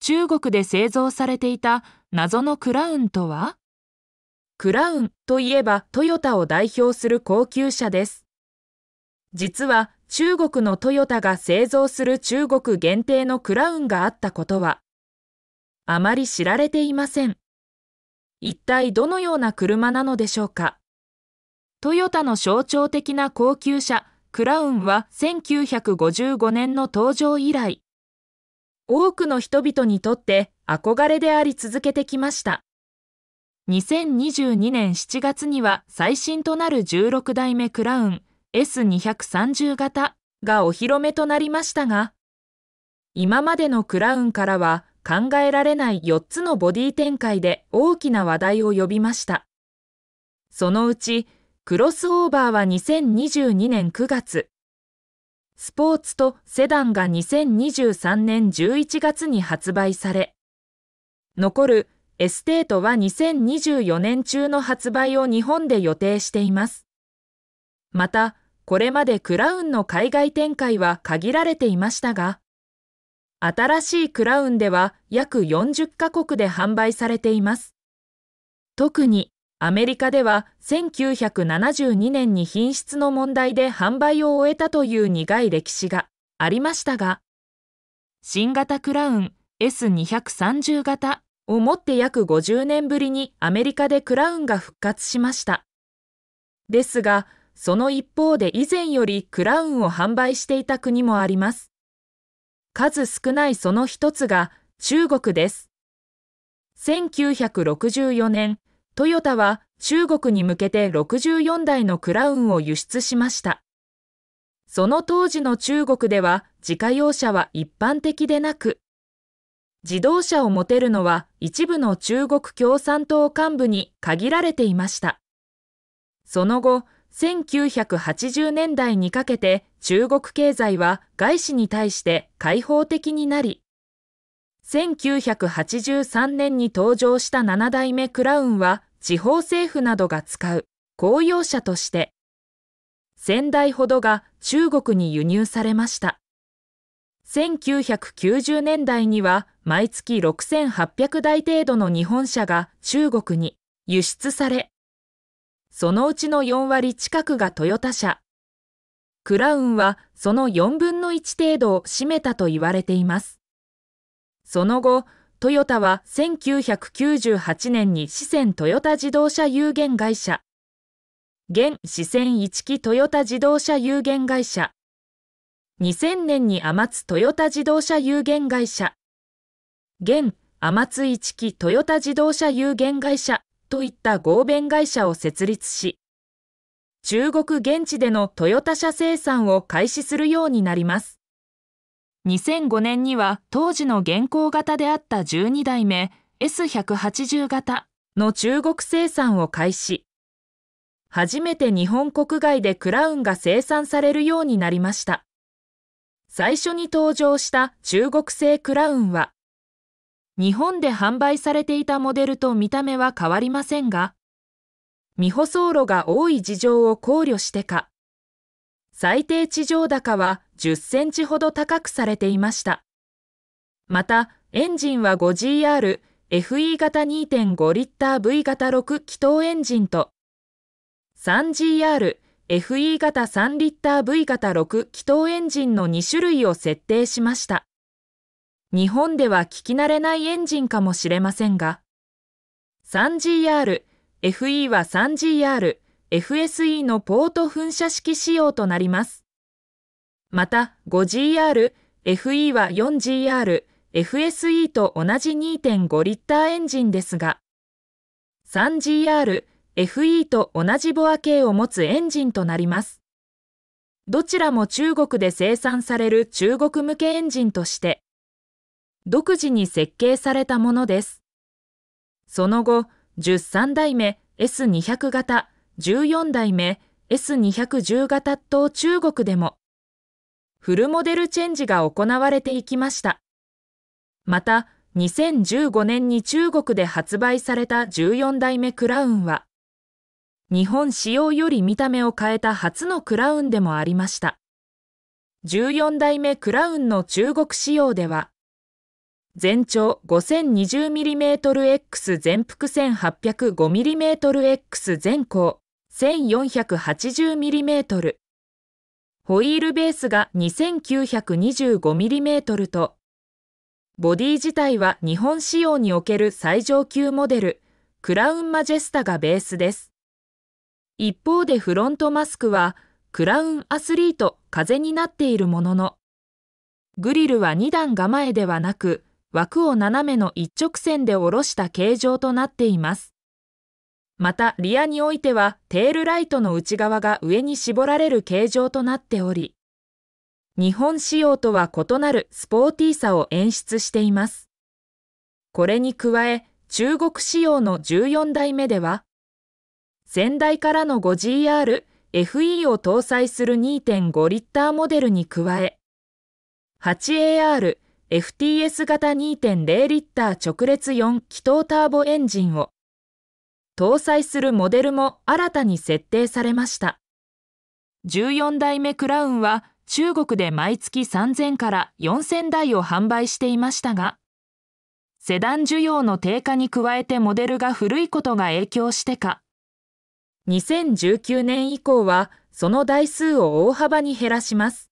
中国で製造されていた謎のクラウンとはクラウンといえばトヨタを代表する高級車です。実は中国のトヨタが製造する中国限定のクラウンがあったことはあまり知られていません。一体どのような車なのでしょうかトヨタの象徴的な高級車クラウンは1955年の登場以来多くの人々にとって憧れであり続けてきました。2022年7月には最新となる16代目クラウン S230 型がお披露目となりましたが、今までのクラウンからは考えられない4つのボディ展開で大きな話題を呼びました。そのうち、クロスオーバーは2022年9月、スポーツとセダンが2023年11月に発売され、残るエステートは2024年中の発売を日本で予定しています。また、これまでクラウンの海外展開は限られていましたが、新しいクラウンでは約40カ国で販売されています。特にアメリカでは1972年に品質の問題で販売を終えたという苦い歴史がありましたが、新型クラウン S230 型をもって約50年ぶりにアメリカでクラウンが復活しました。ですが、その一方で以前よりクラウンを販売していた国もあります。数少ないその一つが中国です。1964年、トヨタは中国に向けて64台のクラウンを輸出しました。その当時の中国では自家用車は一般的でなく、自動車を持てるのは一部の中国共産党幹部に限られていました。その後、1980年代にかけて中国経済は外資に対して開放的になり、1983年に登場した7代目クラウンは地方政府などが使う公用車として1000台ほどが中国に輸入されました1990年代には毎月6800台程度の日本車が中国に輸出されそのうちの4割近くがトヨタ車クラウンはその4分の1程度を占めたと言われていますその後トヨタは1998年に四川トヨタ自動車有限会社、現四川一期トヨタ自動車有限会社、2000年にアマツトヨタ自動車有限会社、現アマツ一期トヨタ自動車有限会社といった合弁会社を設立し、中国現地でのトヨタ車生産を開始するようになります。2005年には当時の現行型であった12代目 S180 型の中国生産を開始。初めて日本国外でクラウンが生産されるようになりました。最初に登場した中国製クラウンは、日本で販売されていたモデルと見た目は変わりませんが、未舗装路が多い事情を考慮してか、最低地上高は10センチほど高くされていました。また、エンジンは 5GR、FE 型2.5リッター V 型6気筒エンジンと、3GR、FE 型3リッター V 型6気筒エンジンの2種類を設定しました。日本では聞き慣れないエンジンかもしれませんが、3GR、FE は 3GR、FSE のポート噴射式仕様となります。また 5GR、FE は 4GR、FSE と同じ2.5リッターエンジンですが、3GR、FE と同じボア系を持つエンジンとなります。どちらも中国で生産される中国向けエンジンとして、独自に設計されたものです。その後、13代目 S200 型、14代目 S210 型と中国でも、フルモデルチェンジが行われていきました。また、2015年に中国で発売された14代目クラウンは、日本仕様より見た目を変えた初のクラウンでもありました。14代目クラウンの中国仕様では、全長 5020mmX 全幅 1805mmX 全高 1480mm ホイールベースが 2925mm と、ボディ自体は日本仕様における最上級モデル、クラウンマジェスタがベースです。一方でフロントマスクは、クラウンアスリート風になっているものの、グリルは2段構えではなく、枠を斜めの一直線で下ろした形状となっています。またリアにおいてはテールライトの内側が上に絞られる形状となっており、日本仕様とは異なるスポーティーさを演出しています。これに加え、中国仕様の14代目では、先代からの 5GR、FE を搭載する2.5リッターモデルに加え、8AR、FTS 型2.0リッター直列4気筒ターボエンジンを、搭載するモデルも新たに設定されました14代目クラウンは中国で毎月3000から4000台を販売していましたがセダン需要の低下に加えてモデルが古いことが影響してか2019年以降はその台数を大幅に減らします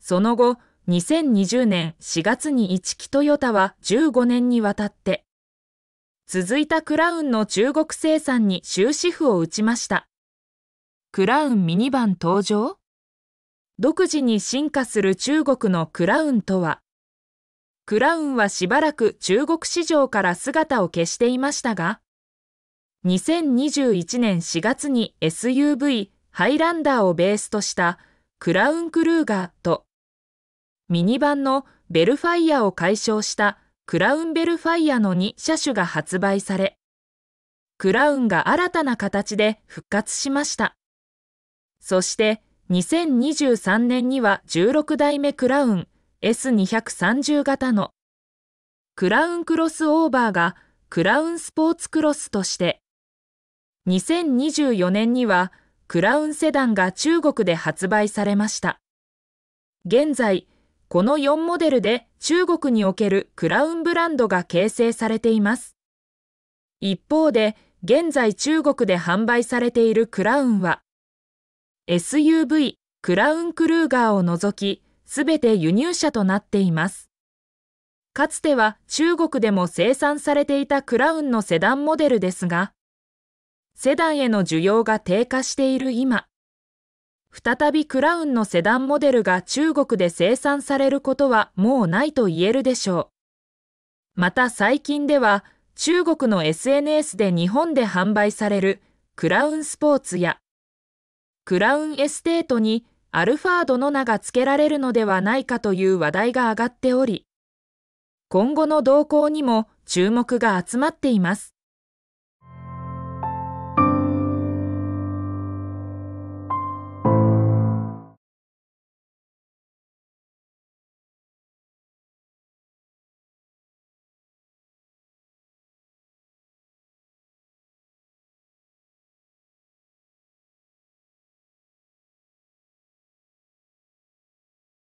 その後2020年4月に1機トヨタは15年にわたって続いたクラウンの中国生産に終止符を打ちました。クラウンミニバン登場独自に進化する中国のクラウンとはクラウンはしばらく中国市場から姿を消していましたが、2021年4月に SUV ハイランダーをベースとしたクラウンクルーガーとミニバンのベルファイアを解消したクラウンベルファイアの2車種が発売され、クラウンが新たな形で復活しました。そして、2023年には16代目クラウン S230 型のクラウンクロスオーバーがクラウンスポーツクロスとして、2024年にはクラウンセダンが中国で発売されました。現在、この4モデルで中国におけるクラウンブランドが形成されています。一方で、現在中国で販売されているクラウンは、SUV、クラウンクルーガーを除き、すべて輸入車となっています。かつては中国でも生産されていたクラウンのセダンモデルですが、セダンへの需要が低下している今、再びクラウンのセダンモデルが中国で生産されることはもうないと言えるでしょう。また最近では中国の SNS で日本で販売されるクラウンスポーツやクラウンエステートにアルファードの名が付けられるのではないかという話題が上がっており、今後の動向にも注目が集まっています。